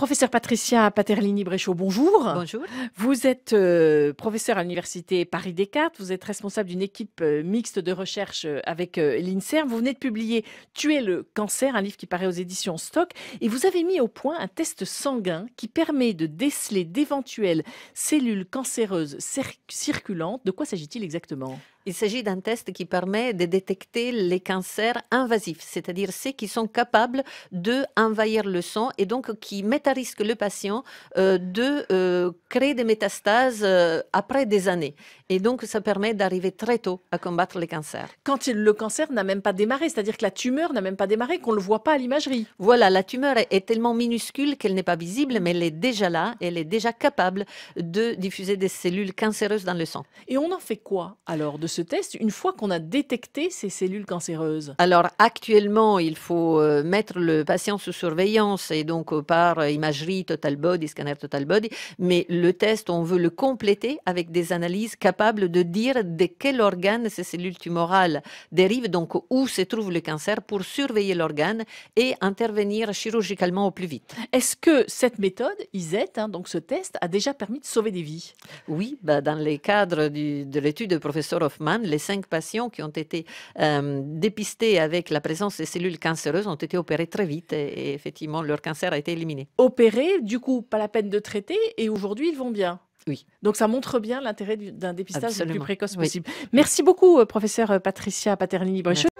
Professeur Patricia paterlini bréchot bonjour. Bonjour. Vous êtes euh, professeur à l'Université Paris-Descartes. Vous êtes responsable d'une équipe euh, mixte de recherche euh, avec l'INSERM. Vous venez de publier Tuer le cancer, un livre qui paraît aux éditions Stock. Et vous avez mis au point un test sanguin qui permet de déceler d'éventuelles cellules cancéreuses circulantes. De quoi s'agit-il exactement il s'agit d'un test qui permet de détecter les cancers invasifs, c'est-à-dire ceux qui sont capables de le sang et donc qui mettent risque le patient euh, de euh, créer des métastases euh, après des années. Et donc, ça permet d'arriver très tôt à combattre les cancers. Quand le cancer n'a même pas démarré, c'est-à-dire que la tumeur n'a même pas démarré, qu'on ne le voit pas à l'imagerie. Voilà, la tumeur est tellement minuscule qu'elle n'est pas visible, mais elle est déjà là, elle est déjà capable de diffuser des cellules cancéreuses dans le sang. Et on en fait quoi alors de ce test une fois qu'on a détecté ces cellules cancéreuses Alors actuellement, il faut mettre le patient sous surveillance et donc par imagerie total body, scanner total body, mais le test, on veut le compléter avec des analyses capables de dire de quel organe ces cellules tumorales dérivent, donc où se trouve le cancer, pour surveiller l'organe et intervenir chirurgicalement au plus vite. Est-ce que cette méthode, ISET, hein, donc ce test, a déjà permis de sauver des vies Oui, bah dans les cadres de l'étude du professeur Hoffman, les cinq patients qui ont été euh, dépistés avec la présence des cellules cancéreuses ont été opérés très vite et, effectivement leur cancer a été éliminé opérés, du coup, pas la peine de traiter, et aujourd'hui, ils vont bien. Oui. Donc ça montre bien l'intérêt d'un dépistage le plus précoce possible. Merci beaucoup, euh, professeur euh, Patricia paternini brécheux